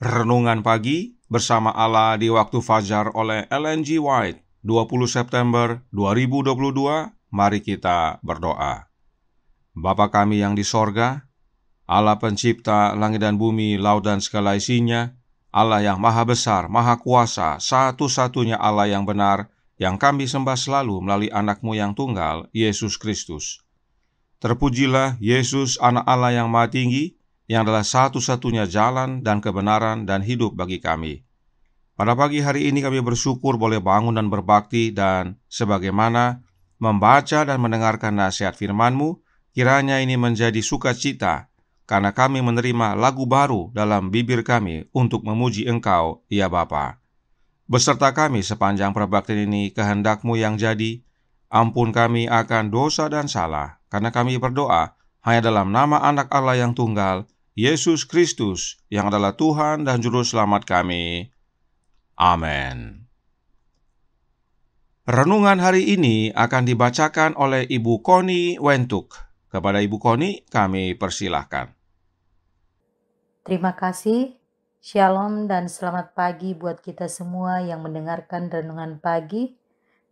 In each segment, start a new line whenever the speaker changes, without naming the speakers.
Renungan pagi bersama Allah di waktu fajar oleh LNG White, 20 September 2022. Mari kita berdoa. Bapa kami yang di sorga, Allah pencipta langit dan bumi, laut dan segala isinya, Allah yang maha besar, maha kuasa, satu-satunya Allah yang benar, yang kami sembah selalu melalui anakmu yang tunggal, Yesus Kristus. Terpujilah Yesus anak Allah yang maha tinggi, yang adalah satu-satunya jalan dan kebenaran dan hidup bagi kami. Pada pagi hari ini kami bersyukur boleh bangun dan berbakti dan sebagaimana membaca dan mendengarkan nasihat Firmanmu kiranya ini menjadi sukacita karena kami menerima lagu baru dalam bibir kami untuk memuji Engkau, ya Bapa. Beserta kami sepanjang perbaktian ini kehendakmu yang jadi, ampun kami akan dosa dan salah, karena kami berdoa hanya dalam nama anak Allah yang tunggal, Yesus Kristus, yang adalah Tuhan dan Juru Selamat kami. Amin. Renungan hari ini akan dibacakan oleh Ibu Koni Wentuk. Kepada Ibu Koni, kami persilahkan.
Terima kasih Shalom dan selamat pagi buat kita semua yang mendengarkan renungan pagi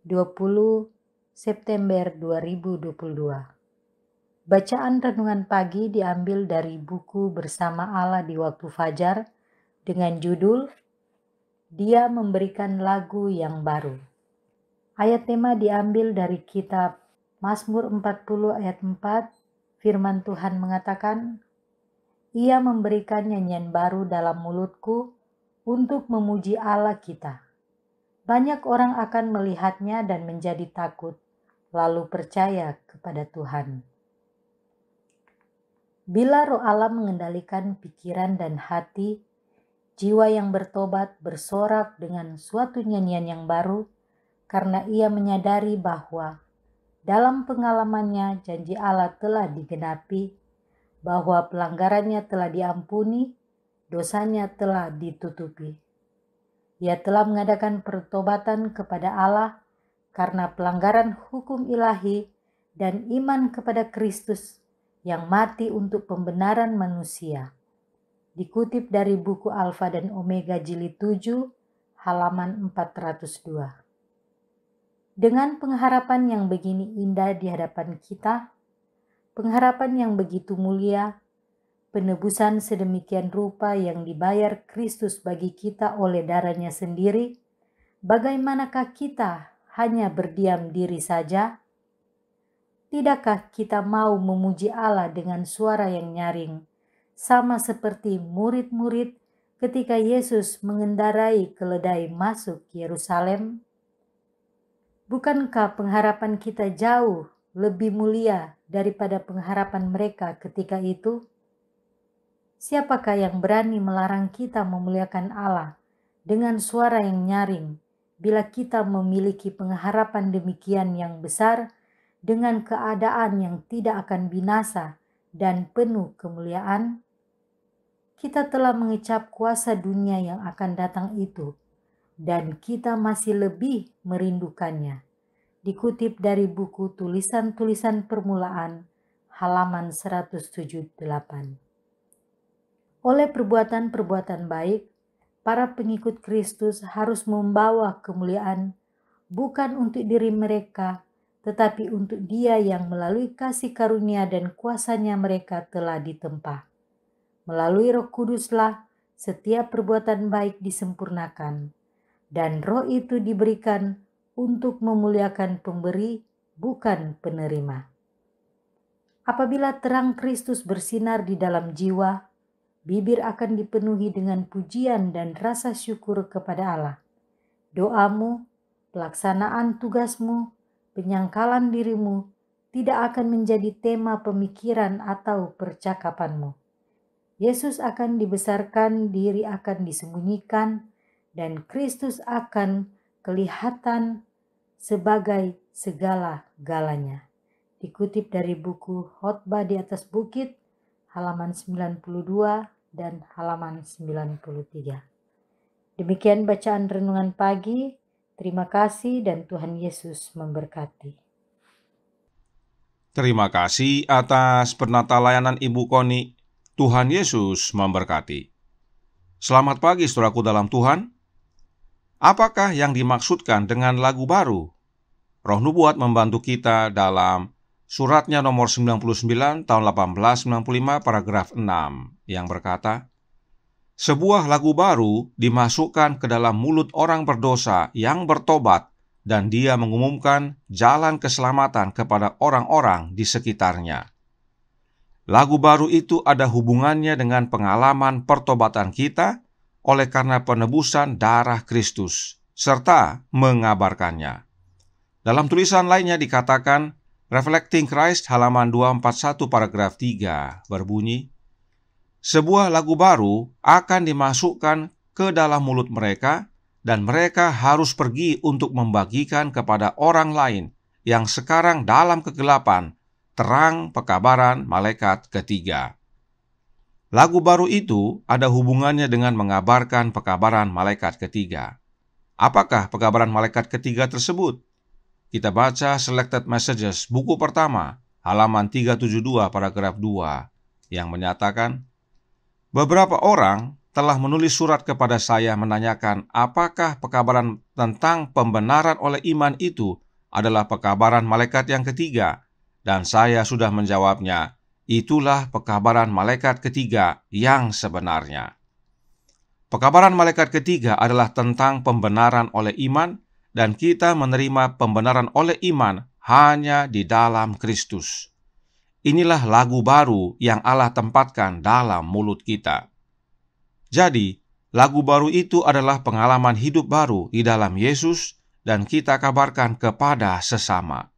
20 September 2022. Bacaan renungan pagi diambil dari buku Bersama Allah di Waktu Fajar dengan judul Dia memberikan lagu yang baru. Ayat tema diambil dari kitab Mazmur 40 ayat 4. Firman Tuhan mengatakan, ia memberikan nyanyian baru dalam mulutku untuk memuji Allah kita. Banyak orang akan melihatnya dan menjadi takut, lalu percaya kepada Tuhan. Bila roh Allah mengendalikan pikiran dan hati, jiwa yang bertobat bersorak dengan suatu nyanyian yang baru karena ia menyadari bahwa dalam pengalamannya janji Allah telah digenapi bahwa pelanggarannya telah diampuni, dosanya telah ditutupi. Ia telah mengadakan pertobatan kepada Allah karena pelanggaran hukum ilahi dan iman kepada Kristus yang mati untuk pembenaran manusia. Dikutip dari buku Alfa dan Omega jilid 7 halaman 402. Dengan pengharapan yang begini indah di hadapan kita, pengharapan yang begitu mulia, penebusan sedemikian rupa yang dibayar Kristus bagi kita oleh darahnya sendiri, bagaimanakah kita hanya berdiam diri saja? Tidakkah kita mau memuji Allah dengan suara yang nyaring, sama seperti murid-murid ketika Yesus mengendarai keledai masuk Yerusalem? Bukankah pengharapan kita jauh lebih mulia daripada pengharapan mereka ketika itu? Siapakah yang berani melarang kita memuliakan Allah dengan suara yang nyaring bila kita memiliki pengharapan demikian yang besar dengan keadaan yang tidak akan binasa dan penuh kemuliaan? Kita telah mengecap kuasa dunia yang akan datang itu, dan kita masih lebih merindukannya dikutip dari buku Tulisan-tulisan Permulaan halaman 178. Oleh perbuatan-perbuatan baik, para pengikut Kristus harus membawa kemuliaan bukan untuk diri mereka, tetapi untuk Dia yang melalui kasih karunia dan kuasanya mereka telah ditempa. Melalui Roh Kuduslah setiap perbuatan baik disempurnakan, dan Roh itu diberikan untuk memuliakan pemberi, bukan penerima. Apabila terang Kristus bersinar di dalam jiwa, bibir akan dipenuhi dengan pujian dan rasa syukur kepada Allah. Doamu, pelaksanaan tugasmu, penyangkalan dirimu tidak akan menjadi tema pemikiran atau percakapanmu. Yesus akan dibesarkan, diri akan disembunyikan, dan Kristus akan kelihatan sebagai segala galanya. Dikutip dari buku Khotbah di atas Bukit halaman 92 dan halaman 93. Demikian bacaan renungan pagi. Terima kasih dan Tuhan Yesus memberkati.
Terima kasih atas penata layanan Ibu Koni. Tuhan Yesus memberkati. Selamat pagi, saudaraku dalam Tuhan. Apakah yang dimaksudkan dengan lagu baru? Roh Nubuat membantu kita dalam suratnya nomor 99 tahun 1895 paragraf 6 yang berkata, Sebuah lagu baru dimasukkan ke dalam mulut orang berdosa yang bertobat dan dia mengumumkan jalan keselamatan kepada orang-orang di sekitarnya. Lagu baru itu ada hubungannya dengan pengalaman pertobatan kita oleh karena penebusan darah Kristus serta mengabarkannya. Dalam tulisan lainnya dikatakan, Reflecting Christ halaman 241 paragraf 3 berbunyi, Sebuah lagu baru akan dimasukkan ke dalam mulut mereka dan mereka harus pergi untuk membagikan kepada orang lain yang sekarang dalam kegelapan terang pekabaran malaikat ketiga. Lagu baru itu ada hubungannya dengan mengabarkan pekabaran malaikat ketiga. Apakah pekabaran malaikat ketiga tersebut? Kita baca Selected Messages buku pertama, halaman 372 paragraf 2 yang menyatakan Beberapa orang telah menulis surat kepada saya menanyakan apakah pekabaran tentang pembenaran oleh iman itu adalah pekabaran malaikat yang ketiga dan saya sudah menjawabnya Itulah pekabaran malaikat ketiga yang sebenarnya. Pekabaran malaikat ketiga adalah tentang pembenaran oleh iman, dan kita menerima pembenaran oleh iman hanya di dalam Kristus. Inilah lagu baru yang Allah tempatkan dalam mulut kita. Jadi, lagu baru itu adalah pengalaman hidup baru di dalam Yesus, dan kita kabarkan kepada sesama.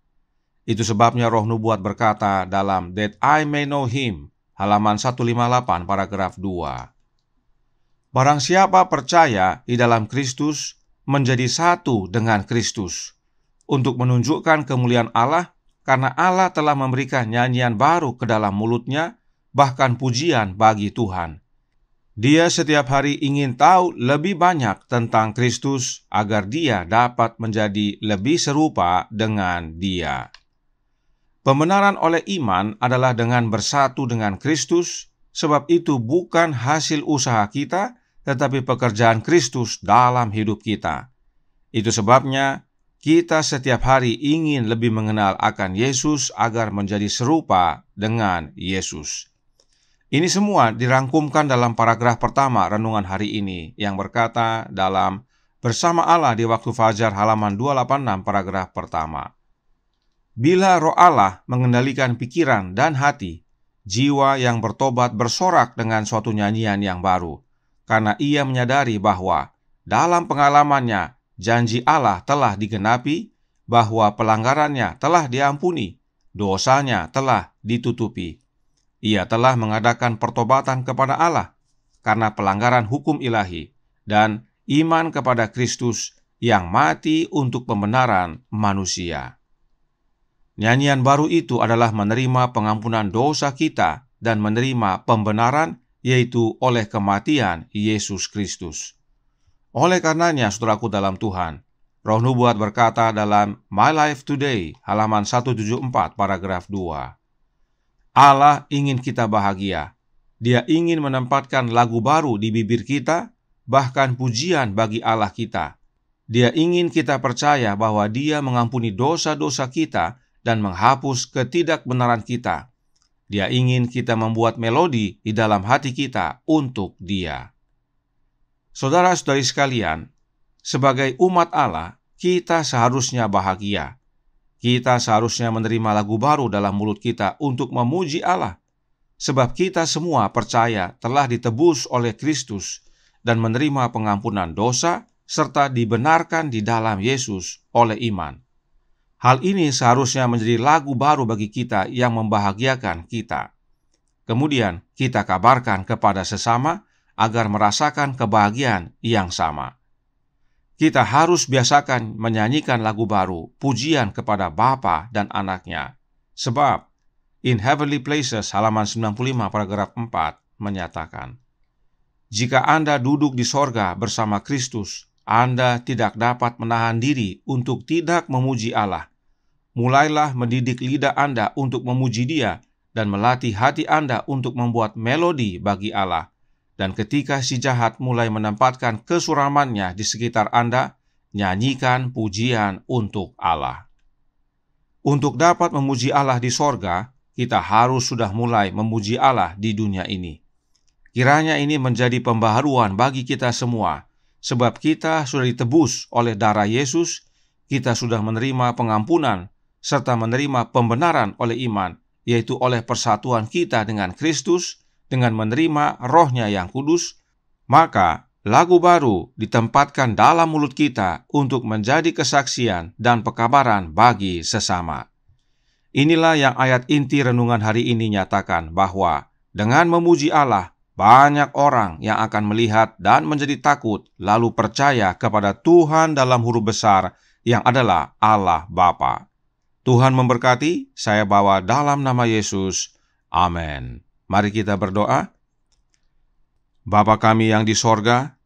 Itu sebabnya roh nubuat berkata dalam That I May Know Him, halaman 158 paragraf 2. Barang siapa percaya di dalam Kristus menjadi satu dengan Kristus untuk menunjukkan kemuliaan Allah karena Allah telah memberikan nyanyian baru ke dalam mulutnya bahkan pujian bagi Tuhan. Dia setiap hari ingin tahu lebih banyak tentang Kristus agar dia dapat menjadi lebih serupa dengan Dia. Pembenaran oleh iman adalah dengan bersatu dengan Kristus, sebab itu bukan hasil usaha kita, tetapi pekerjaan Kristus dalam hidup kita. Itu sebabnya kita setiap hari ingin lebih mengenal akan Yesus agar menjadi serupa dengan Yesus. Ini semua dirangkumkan dalam paragraf pertama renungan hari ini yang berkata dalam Bersama Allah di waktu fajar halaman 286 paragraf pertama. Bila roh Allah mengendalikan pikiran dan hati, jiwa yang bertobat bersorak dengan suatu nyanyian yang baru, karena ia menyadari bahwa dalam pengalamannya janji Allah telah digenapi, bahwa pelanggarannya telah diampuni, dosanya telah ditutupi. Ia telah mengadakan pertobatan kepada Allah karena pelanggaran hukum ilahi dan iman kepada Kristus yang mati untuk pembenaran manusia. Nyanyian baru itu adalah menerima pengampunan dosa kita dan menerima pembenaran, yaitu oleh kematian Yesus Kristus. Oleh karenanya, saudaraku dalam Tuhan, Roh Nubuat berkata dalam My Life Today, halaman 174, paragraf 2. Allah ingin kita bahagia. Dia ingin menempatkan lagu baru di bibir kita, bahkan pujian bagi Allah kita. Dia ingin kita percaya bahwa Dia mengampuni dosa-dosa kita dan menghapus ketidakbenaran kita. Dia ingin kita membuat melodi di dalam hati kita untuk Dia. Saudara-saudari sekalian, sebagai umat Allah, kita seharusnya bahagia. Kita seharusnya menerima lagu baru dalam mulut kita untuk memuji Allah, sebab kita semua percaya telah ditebus oleh Kristus dan menerima pengampunan dosa serta dibenarkan di dalam Yesus oleh iman. Hal ini seharusnya menjadi lagu baru bagi kita yang membahagiakan kita. Kemudian kita kabarkan kepada sesama agar merasakan kebahagiaan yang sama. Kita harus biasakan menyanyikan lagu baru, pujian kepada Bapa dan anaknya. Sebab, in Heavenly Places halaman 95 paragraf 4 menyatakan, Jika Anda duduk di sorga bersama Kristus, Anda tidak dapat menahan diri untuk tidak memuji Allah mulailah mendidik lidah Anda untuk memuji Dia dan melatih hati Anda untuk membuat melodi bagi Allah. Dan ketika si jahat mulai menempatkan kesuramannya di sekitar Anda, nyanyikan pujian untuk Allah. Untuk dapat memuji Allah di sorga, kita harus sudah mulai memuji Allah di dunia ini. Kiranya ini menjadi pembaharuan bagi kita semua, sebab kita sudah ditebus oleh darah Yesus, kita sudah menerima pengampunan serta menerima pembenaran oleh iman, yaitu oleh persatuan kita dengan Kristus, dengan menerima rohnya yang kudus, maka lagu baru ditempatkan dalam mulut kita untuk menjadi kesaksian dan pekabaran bagi sesama. Inilah yang ayat inti renungan hari ini nyatakan bahwa dengan memuji Allah, banyak orang yang akan melihat dan menjadi takut lalu percaya kepada Tuhan dalam huruf besar yang adalah Allah Bapa. Tuhan memberkati, saya bawa dalam nama Yesus. Amin. Mari kita berdoa. Bapa kami yang di sorga,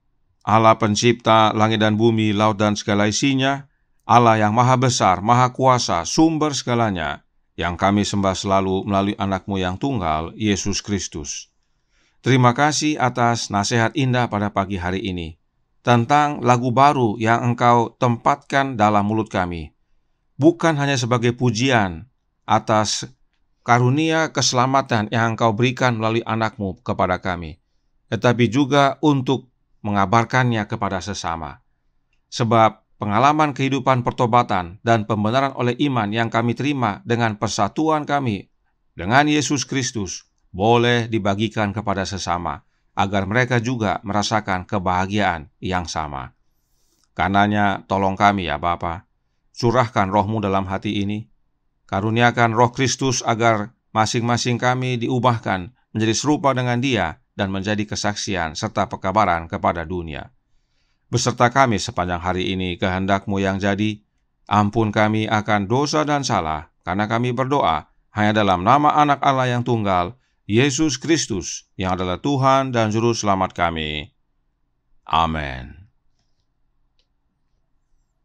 Allah pencipta langit dan bumi, laut dan segala isinya, Allah yang maha besar, maha kuasa, sumber segalanya, yang kami sembah selalu melalui anakmu yang tunggal, Yesus Kristus. Terima kasih atas nasihat indah pada pagi hari ini tentang lagu baru yang engkau tempatkan dalam mulut kami bukan hanya sebagai pujian atas karunia keselamatan yang Engkau berikan melalui anakmu kepada kami, tetapi juga untuk mengabarkannya kepada sesama. Sebab pengalaman kehidupan pertobatan dan pembenaran oleh iman yang kami terima dengan persatuan kami dengan Yesus Kristus boleh dibagikan kepada sesama, agar mereka juga merasakan kebahagiaan yang sama. Karenanya tolong kami ya Bapak, curahkan rohmu dalam hati ini. Karuniakan roh Kristus agar masing-masing kami diubahkan menjadi serupa dengan dia dan menjadi kesaksian serta pekabaran kepada dunia. Beserta kami sepanjang hari ini kehendakmu yang jadi, ampun kami akan dosa dan salah, karena kami berdoa hanya dalam nama anak Allah yang tunggal, Yesus Kristus, yang adalah Tuhan dan Juru Selamat kami. Amen.